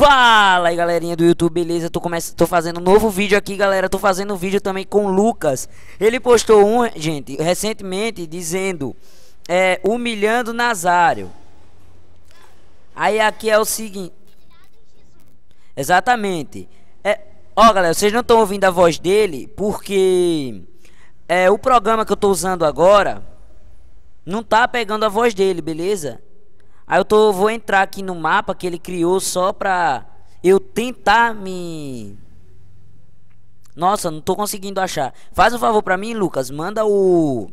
Fala aí galerinha do YouTube, beleza? Tô, começando, tô fazendo um novo vídeo aqui, galera. Tô fazendo um vídeo também com o Lucas. Ele postou um, gente, recentemente dizendo é, humilhando Nazário. Aí aqui é o seguinte. Exatamente. É, ó, galera, vocês não estão ouvindo a voz dele porque é o programa que eu tô usando agora não tá pegando a voz dele, beleza? Aí eu tô, vou entrar aqui no mapa que ele criou só pra eu tentar me... Nossa, não tô conseguindo achar. Faz um favor pra mim, Lucas. Manda o...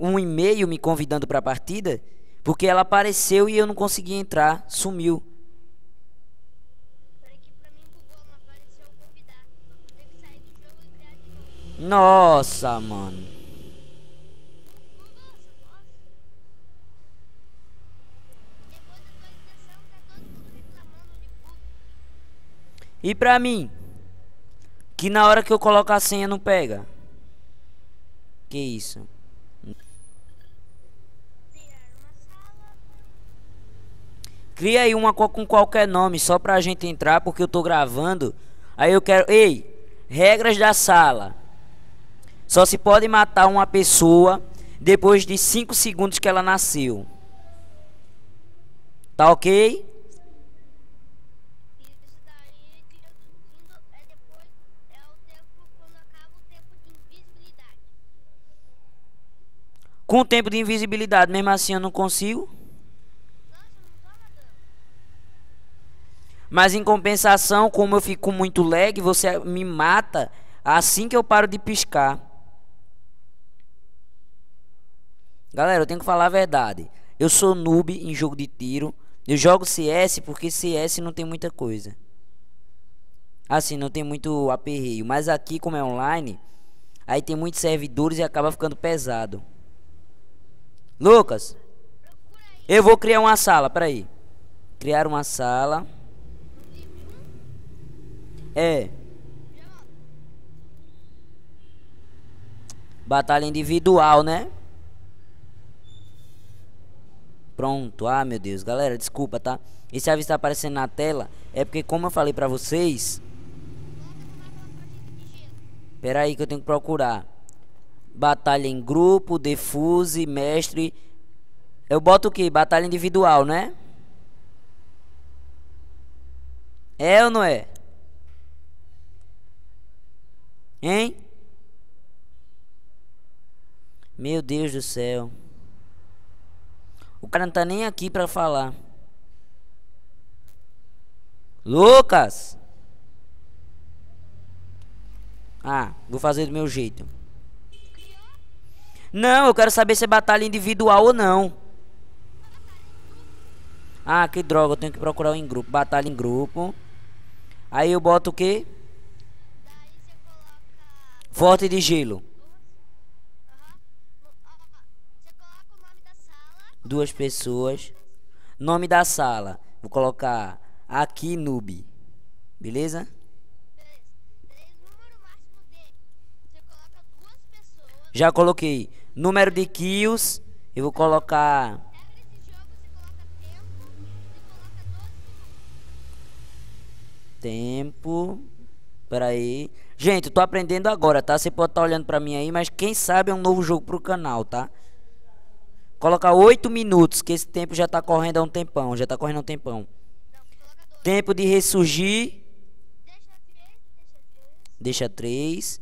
um e-mail me convidando pra partida. Porque ela apareceu e eu não consegui entrar. Sumiu. Nossa, mano. E pra mim? Que na hora que eu coloco a senha não pega. Que isso? Cria aí uma com qualquer nome, só pra gente entrar, porque eu tô gravando. Aí eu quero... Ei! Regras da sala. Só se pode matar uma pessoa depois de 5 segundos que ela nasceu. Tá ok? Com o tempo de invisibilidade, mesmo assim eu não consigo. Mas em compensação, como eu fico com muito lag, você me mata assim que eu paro de piscar. Galera, eu tenho que falar a verdade. Eu sou noob em jogo de tiro. Eu jogo CS porque CS não tem muita coisa. Assim, não tem muito aperreio. Mas aqui, como é online, aí tem muitos servidores e acaba ficando pesado. Lucas, eu vou criar uma sala, peraí. Criar uma sala. É. Batalha individual, né? Pronto. Ah, meu Deus. Galera, desculpa, tá? Esse aviso tá aparecendo na tela. É porque, como eu falei pra vocês... Peraí que eu tenho que procurar batalha em grupo, defuse, mestre. Eu boto o quê? Batalha individual, né? É ou não é? Hein? Meu Deus do céu. O cara não tá nem aqui para falar. Lucas! Ah, vou fazer do meu jeito. Não, eu quero saber se é batalha individual ou não. Ah, que droga, eu tenho que procurar em grupo. Batalha em grupo. Aí eu boto o quê? Forte de gelo. Duas pessoas. Nome da sala. Vou colocar aqui noob. Beleza? Já coloquei número de kills, eu vou colocar... Tempo, peraí. Gente, tô aprendendo agora, tá? Você pode estar tá olhando pra mim aí, mas quem sabe é um novo jogo pro canal, tá? Colocar 8 minutos, que esse tempo já tá correndo há um tempão, já tá correndo há um tempão. Tempo de ressurgir. Deixa 3.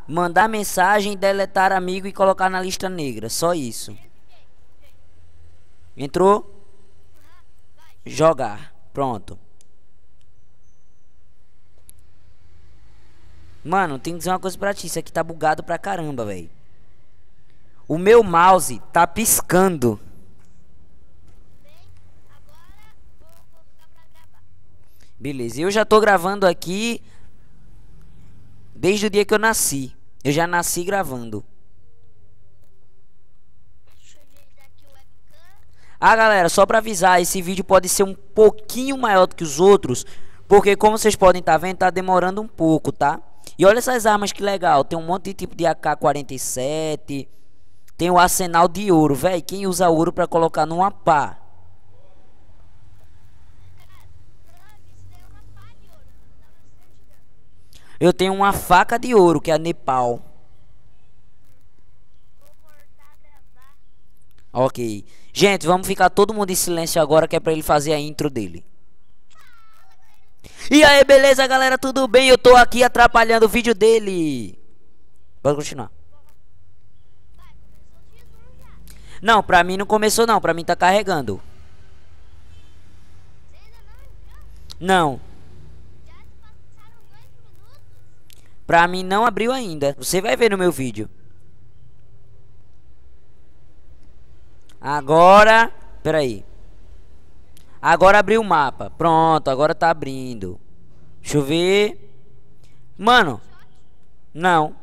mandar mensagem, deletar amigo e colocar na lista negra. Só isso. Entrou? Jogar. Pronto. Mano, tem que dizer uma coisa pra ti. Isso aqui tá bugado pra caramba, velho. O meu mouse tá piscando. Beleza, eu já tô gravando aqui desde o dia que eu nasci. Eu já nasci gravando. Ah, galera, só pra avisar, esse vídeo pode ser um pouquinho maior do que os outros. Porque, como vocês podem estar tá vendo, tá demorando um pouco, tá? E olha essas armas que legal. Tem um monte de tipo de AK-47. Tem o arsenal de ouro, velho. Quem usa ouro pra colocar numa pá? Eu tenho uma faca de ouro, que é a Nepal. Ok. Gente, vamos ficar todo mundo em silêncio agora, que é pra ele fazer a intro dele. E aí, beleza, galera? Tudo bem? Eu tô aqui atrapalhando o vídeo dele. Pode continuar. Não, pra mim não começou não. Pra mim tá carregando. Não. Pra mim não abriu ainda. Você vai ver no meu vídeo. Agora, peraí. Agora abriu o mapa. Pronto, agora tá abrindo. Deixa eu ver. Mano. Não.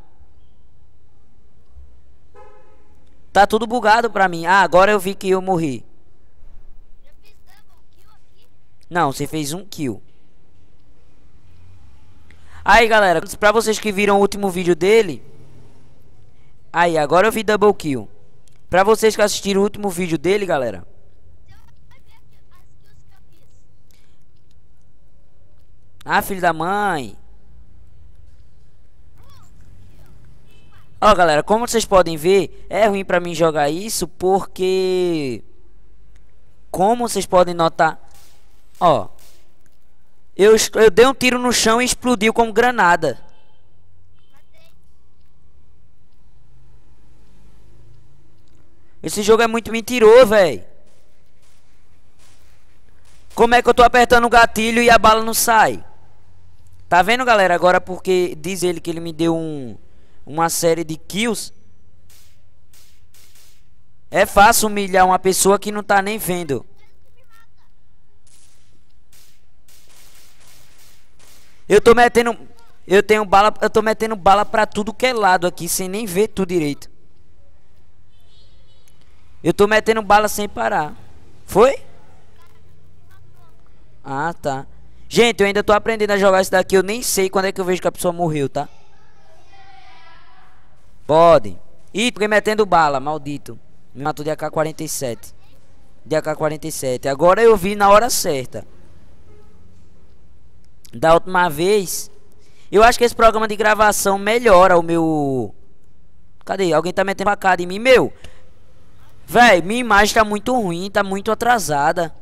Tá tudo bugado pra mim. Ah, agora eu vi que eu morri. Não, você fez um kill. Aí galera, pra vocês que viram o último vídeo dele Aí, agora eu vi double kill Pra vocês que assistiram o último vídeo dele, galera Ah, filho da mãe Ó, galera, como vocês podem ver É ruim pra mim jogar isso Porque Como vocês podem notar Ó eu, eu dei um tiro no chão e explodiu como granada. Esse jogo é muito mentiroso, velho. Como é que eu tô apertando o gatilho e a bala não sai? Tá vendo, galera? Agora porque diz ele que ele me deu um, uma série de kills. É fácil humilhar uma pessoa que não tá nem vendo. Eu tô metendo. Eu tenho bala. Eu tô metendo bala pra tudo que é lado aqui, sem nem ver tudo direito. Eu tô metendo bala sem parar. Foi? Ah, tá. Gente, eu ainda tô aprendendo a jogar isso daqui. Eu nem sei quando é que eu vejo que a pessoa morreu, tá? Podem. Ih, fiquei metendo bala, maldito. Me matou de AK-47. De AK-47. Agora eu vi na hora certa da última vez. Eu acho que esse programa de gravação melhora o meu. Cadê? Alguém tá metendo facada em mim? Meu! Véi, minha imagem tá muito ruim, tá muito atrasada.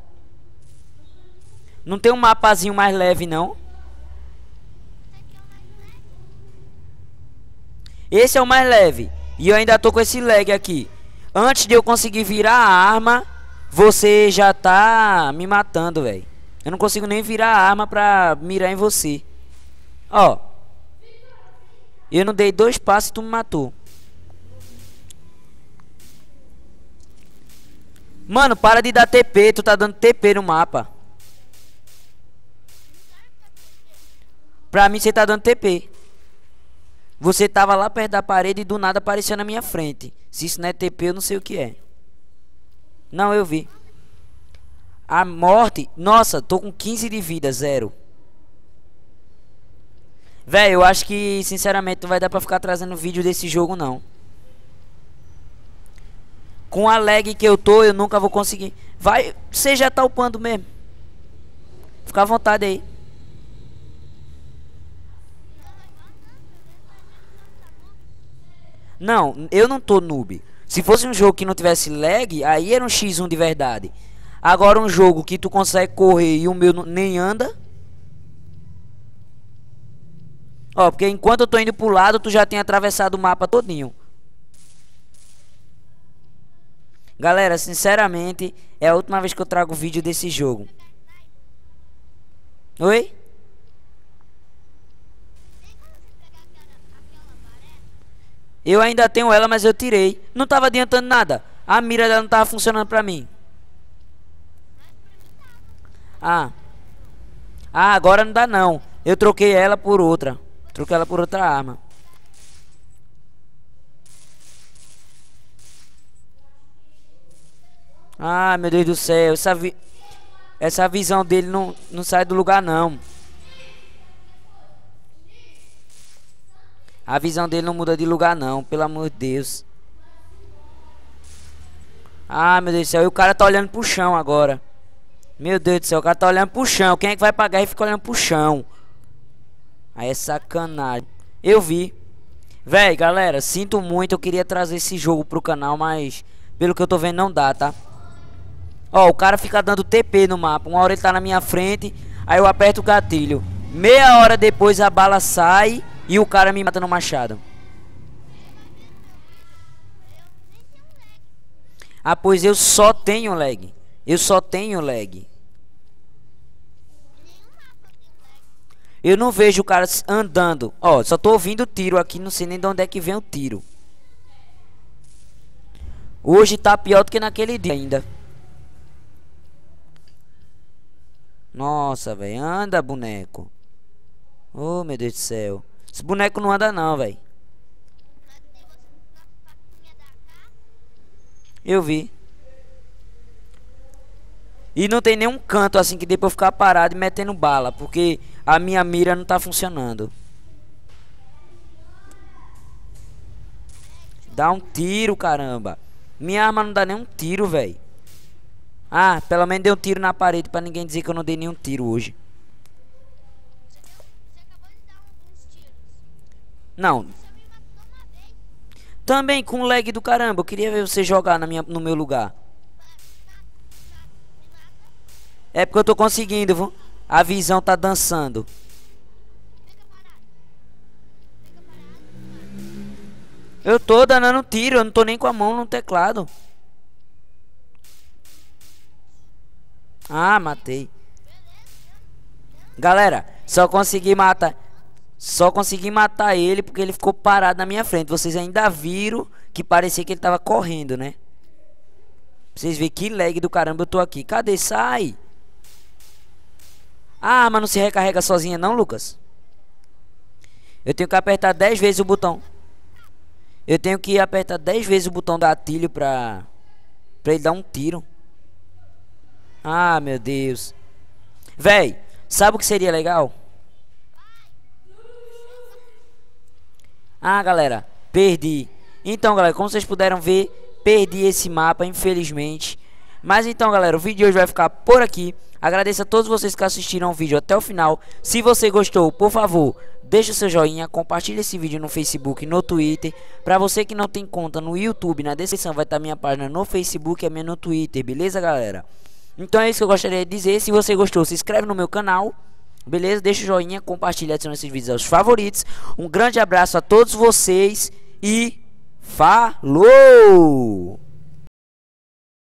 Não tem um mapazinho mais leve, não? Esse é o mais leve. E eu ainda tô com esse lag aqui. Antes de eu conseguir virar a arma, você já tá me matando, velho. Eu não consigo nem virar a arma pra mirar em você. Ó. Eu não dei dois passos e tu me matou. Mano, para de dar TP. Tu tá dando TP no mapa. Pra mim, você tá dando TP. Você tava lá perto da parede e do nada apareceu na minha frente. Se isso não é TP, eu não sei o que é. Não, eu vi. A morte, nossa, tô com 15 de vida, zero. Velho, eu acho que, sinceramente, não vai dar pra ficar trazendo vídeo desse jogo, não. Com a lag que eu tô, eu nunca vou conseguir. Vai, você já tá upando mesmo. Fica à vontade aí. Não, eu não tô noob. Se fosse um jogo que não tivesse lag, aí era um X1 de verdade. Agora um jogo que tu consegue correr e o meu nem anda. Ó, porque enquanto eu tô indo pro lado, tu já tem atravessado o mapa todinho. Galera, sinceramente, é a última vez que eu trago vídeo desse jogo. Oi? Eu ainda tenho ela, mas eu tirei. Não tava adiantando nada. A mira dela não tava funcionando pra mim. Ah. Ah, agora não dá não. Eu troquei ela por outra. Troquei ela por outra arma. Ah, meu Deus do céu. Essa, vi... Essa visão dele não, não sai do lugar, não. A visão dele não muda de lugar, não. Pelo amor de Deus. Ah, meu Deus do céu. E o cara tá olhando pro chão agora. Meu Deus do céu, o cara tá olhando pro chão. Quem é que vai pagar e fica olhando pro chão? Aí é sacanagem. Eu vi. Véi, galera, sinto muito. Eu queria trazer esse jogo pro canal, mas... Pelo que eu tô vendo, não dá, tá? Ó, o cara fica dando TP no mapa. Uma hora ele tá na minha frente. Aí eu aperto o gatilho. Meia hora depois a bala sai. E o cara me mata no machado. Ah, pois eu só tenho lag. Eu só tenho lag. Eu não vejo o cara andando. Ó, só tô ouvindo tiro aqui, não sei nem de onde é que vem o tiro. Hoje tá pior do que naquele dia ainda. Nossa, velho. Anda, boneco. Oh, meu Deus do céu. Esse boneco não anda não, velho. Eu vi. E não tem nenhum canto assim que dê pra eu ficar parado e metendo bala, porque a minha mira não tá funcionando. Dá um tiro, caramba. Minha arma não dá nenhum tiro, velho. Ah, pelo menos deu um tiro na parede pra ninguém dizer que eu não dei nenhum tiro hoje. Não. Também com lag do caramba. Eu queria ver você jogar na minha, no meu lugar. É porque eu tô conseguindo, viu? A visão tá dançando. Eu tô danando tiro, eu não tô nem com a mão no teclado. Ah, matei. Galera, só consegui matar... Só consegui matar ele porque ele ficou parado na minha frente. Vocês ainda viram que parecia que ele tava correndo, né? Vocês veem que lag do caramba eu tô aqui. Cadê? Sai! Ah, mas não se recarrega sozinha não, Lucas? Eu tenho que apertar 10 vezes o botão. Eu tenho que apertar 10 vezes o botão da atilho pra... Pra ele dar um tiro. Ah, meu Deus. Véi, sabe o que seria legal? Ah, galera, perdi. Então, galera, como vocês puderam ver, perdi esse mapa, infelizmente. Mas então, galera, o vídeo de hoje vai ficar por aqui. Agradeço a todos vocês que assistiram o vídeo até o final. Se você gostou, por favor, deixe o seu joinha, compartilhe esse vídeo no Facebook no Twitter. Para você que não tem conta no YouTube, na descrição vai estar tá minha página no Facebook e a minha no Twitter, beleza, galera? Então é isso que eu gostaria de dizer. Se você gostou, se inscreve no meu canal. Beleza? Deixa o joinha, compartilha, adiciona esses vídeos aos favoritos. Um grande abraço a todos vocês e falou!